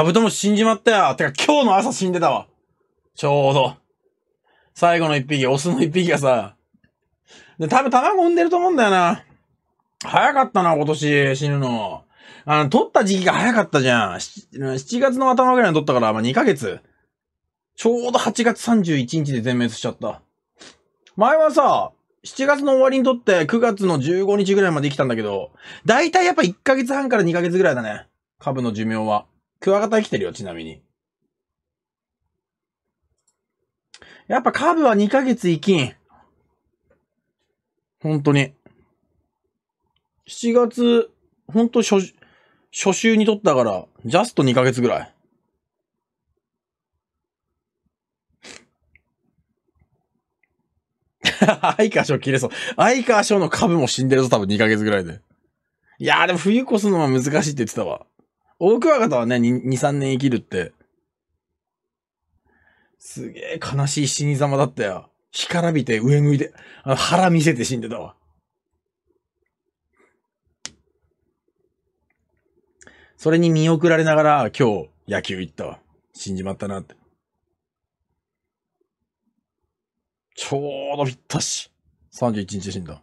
カブトムシ死んじまったよ。てか今日の朝死んでたわ。ちょうど。最後の一匹、オスの一匹がさ。で、多分卵産んでると思うんだよな。早かったな、今年死ぬの。あの、取った時期が早かったじゃん。7月の頭ぐらいに取ったから、まあ、2ヶ月。ちょうど8月31日で全滅しちゃった。前はさ、7月の終わりにとって9月の15日ぐらいまで生きたんだけど、だいたいやっぱ1ヶ月半から2ヶ月ぐらいだね。株の寿命は。クワガタ生きてるよ、ちなみに。やっぱカブは2ヶ月生きん。本当に。7月、本当初、初週にとったから、ジャスト2ヶ月ぐらい。相川賞切れそう。相川賞の株も死んでるぞ、多分2ヶ月ぐらいで。いやーでも冬越すのは難しいって言ってたわ。大クワガタはね、2、3年生きるって。すげえ悲しい死に様だったよ。干からびて上向いて、あ腹見せて死んでたわ。それに見送られながら今日野球行ったわ。死んじまったなって。ちょうどぴったし。31日死んだ。